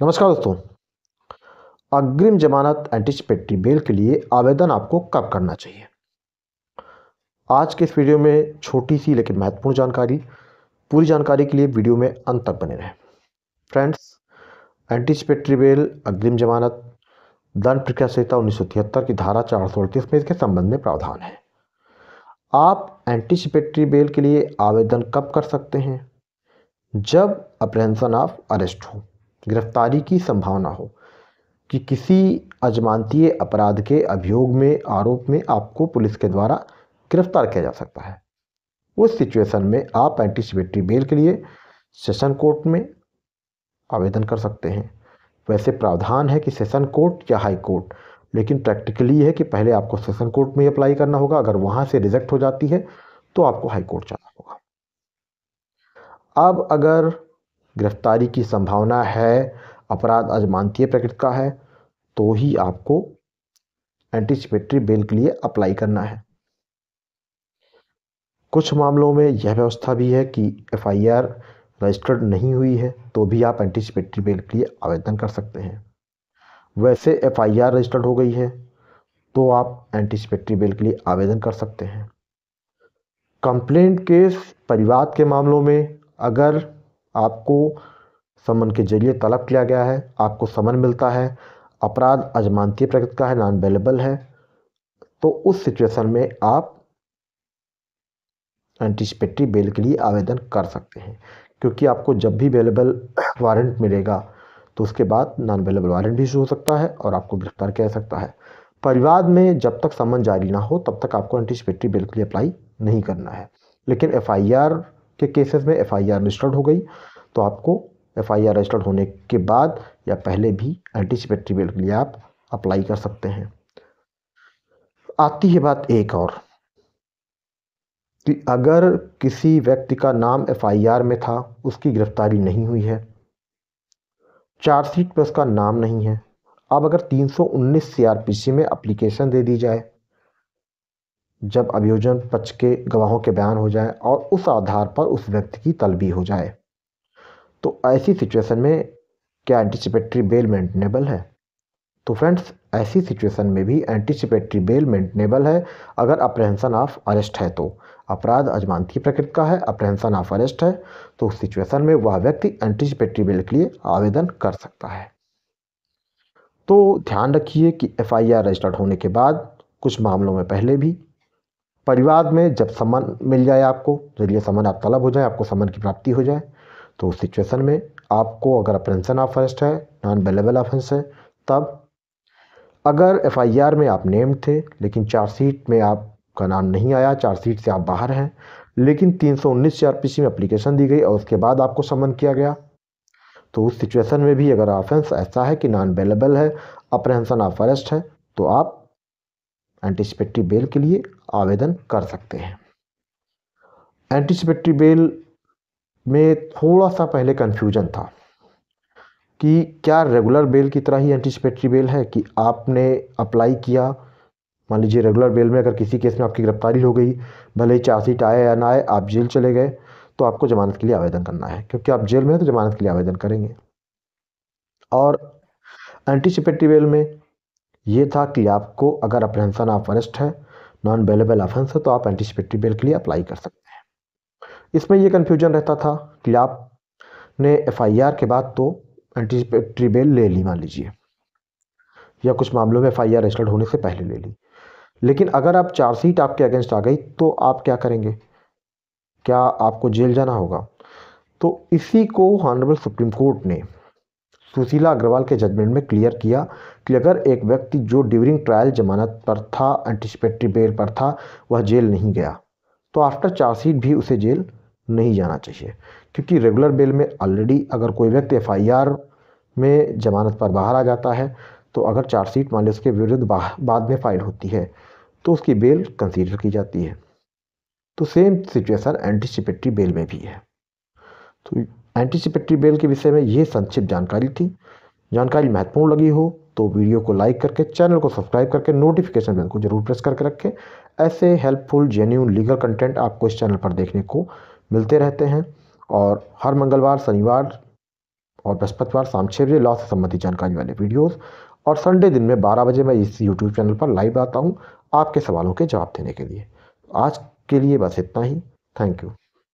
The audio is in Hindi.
नमस्कार दोस्तों अग्रिम जमानत एंटीसिपेटरी बेल के लिए आवेदन आपको कब करना चाहिए आज के इस वीडियो में छोटी सी लेकिन महत्वपूर्ण जानकारी पूरी जानकारी के लिए वीडियो में अंत तक बने रहें फ्रेंड्स एंटीसिपेटरी बेल अग्रिम जमानत दंड प्रक्रिया संहिता उन्नीस की धारा चार सौ अड़तीस में इसके संबंध में प्रावधान है आप एंटीसिपेटरी बेल के लिए आवेदन कब कर सकते हैं जब अप्रहेंसन ऑफ अरेस्ट हो गिरफ्तारी की संभावना हो कि किसी अजमानतीय अपराध के अभियोग में आरोप में आपको पुलिस के द्वारा गिरफ्तार किया जा सकता है उस सिचुएशन में आप एंटीसिपेटरी बेल के लिए सेशन कोर्ट में आवेदन कर सकते हैं वैसे प्रावधान है कि सेशन कोर्ट या हाई कोर्ट लेकिन प्रैक्टिकली है कि पहले आपको सेशन कोर्ट में अप्लाई करना होगा अगर वहाँ से रिजेक्ट हो जाती है तो आपको हाई कोर्ट जाना होगा अब अगर गिरफ्तारी की संभावना है अपराध अजमानतीय प्रकृति का है तो ही आपको एंटीसिपेटरी बेल के लिए अप्लाई करना है कुछ मामलों में यह व्यवस्था भी है कि एफआईआर रजिस्टर्ड नहीं हुई है तो भी आप एंटीसिपेटरी बेल के लिए आवेदन कर सकते हैं वैसे एफआईआर रजिस्टर्ड हो गई है तो आप एंटीसिपेटरी बेल के लिए आवेदन कर सकते हैं कंप्लेंट केस परिवार के मामलों में अगर आपको समन के जरिए तलब किया गया है आपको समन मिलता है अपराध अजमानती प्रकृति का है नॉन अवेलेबल है तो उस सिचुएशन में आप एंटीसिपेटरी बेल के लिए आवेदन कर सकते हैं क्योंकि आपको जब भी अवेलेबल वारंट मिलेगा तो उसके बाद नॉन अवेलेबल वारंट भी इशू हो सकता है और आपको गिरफ्तार किया जा सकता है परिवाद में जब तक समन जारी ना हो तब तक आपको एंटीसिपेटरी बेल के लिए अप्लाई नहीं करना है लेकिन एफ के केसेस में एफआईआर रजिस्टर्ड हो गई तो आपको एफआईआर रजिस्टर्ड होने के बाद या पहले भी एंटीसिपेटरी बेल के लिए आप अप्लाई कर सकते हैं आती है बात एक और कि अगर किसी व्यक्ति का नाम एफआईआर में था उसकी गिरफ्तारी नहीं हुई है चार्जशीट पर उसका नाम नहीं है अब अगर 319 सीआरपीसी में अप्लीकेशन दे दी जाए जब अभियोजन पक्ष के गवाहों के बयान हो जाए और उस आधार पर उस व्यक्ति की तलबी हो जाए तो ऐसी सिचुएशन में क्या एंटीसिपेटरी बेल मेंटेनेबल है तो फ्रेंड्स ऐसी सिचुएशन में भी एंटीसिपेटरी बेल मेंटेनेबल है अगर अप्रहेंसन ऑफ अरेस्ट है तो अपराध अजमानती प्रकृति का है अप्रहेंसन ऑफ अरेस्ट है तो उस सिचुएशन में वह व्यक्ति एंटीसिपेटरी बेल के लिए आवेदन कर सकता है तो ध्यान रखिए कि एफ रजिस्टर्ड होने के बाद कुछ मामलों में पहले भी परिवार में जब समान मिल जाए आपको जरिए समन आप तलब हो जाए आपको सम्मान की प्राप्ति हो जाए तो उस सिचुएशन में आपको अगर अप्रेंसन ऑफ है नॉन अवेलेबल ऑफेंस है तब अगर आर में आप नेम थे लेकिन चार्जशीट में आपका नाम नहीं आया चार्जशीट से आप बाहर हैं लेकिन पी सी में अप्लीकेशन दी गई और उसके बाद आपको समन किया गया तो उस सिचुएशन में भी अगर ऑफेंस ऐसा है कि नॉन अवेलेबल है अप्रहेंसन ऑफ अरेस्ट है तो आप एंटिसिपेटरी बेल के लिए आवेदन कर सकते हैं एंटीसिपेटरी बेल में थोड़ा सा पहले कन्फ्यूजन था कि क्या रेगुलर बेल की तरह ही एंटीसिपेटरी बेल है कि आपने अप्लाई किया मान लीजिए रेगुलर बेल में अगर किसी केस में आपकी गिरफ्तारी हो गई भले ही चार्जशीट आए या ना आए आप जेल चले गए तो आपको जमानत के लिए आवेदन करना है क्योंकि आप जेल में हैं तो जमानत के लिए आवेदन करेंगे और एंटीसिपेटरी बेल में ये था कि आपको अगर अप्रहेंसन आप वरिष्ठ हैं नॉन बेलेबल ऑफेंस है तो आप एंटिसिपेटरी बेल के लिए अप्लाई कर सकते हैं इसमें यह कन्फ्यूजन रहता था कि आपने एफ के बाद तो एंटिसिपेटरी बेल ले ली मान लीजिए या कुछ मामलों में एफ आई रजिस्टर्ड होने से पहले ले ली लेकिन अगर आप चार्जशीट आपके अगेंस्ट आ गई तो आप क्या करेंगे क्या आपको जेल जाना होगा तो इसी को हॉनरेबल सुप्रीम कोर्ट ने सुशीला अग्रवाल के जजमेंट में क्लियर किया कि अगर एक व्यक्ति जो ड्यूरिंग ट्रायल जमानत पर था एंटिसिपेटरी बेल पर था वह जेल नहीं गया तो आफ्टर चार्जशीट भी उसे जेल नहीं जाना चाहिए क्योंकि रेगुलर बेल में ऑलरेडी अगर कोई व्यक्ति एफआईआर में जमानत पर बाहर आ जाता है तो अगर चार्जशीट मान लो उसके विरुद्ध बाद में फाइल होती है तो उसकी बेल कंसीडर की जाती है तो सेम सिचुएशन एंटिसिपेटरी बेल में भी है तो एंटीसिपेटरी बेल के विषय में ये संक्षिप्त जानकारी थी जानकारी महत्वपूर्ण लगी हो तो वीडियो को लाइक करके चैनल को सब्सक्राइब करके नोटिफिकेशन बेल को जरूर प्रेस करके रखें ऐसे हेल्पफुल जेन्यून लीगल कंटेंट आपको इस चैनल पर देखने को मिलते रहते हैं और हर मंगलवार शनिवार और बृहस्पतिवार शाम छः बजे लॉ से संबंधित जानकारी वाले वीडियोस और संडे दिन में बारह बजे मैं इस यूट्यूब चैनल पर लाइव आता हूँ आपके सवालों के जवाब देने के लिए आज के लिए बस इतना ही थैंक यू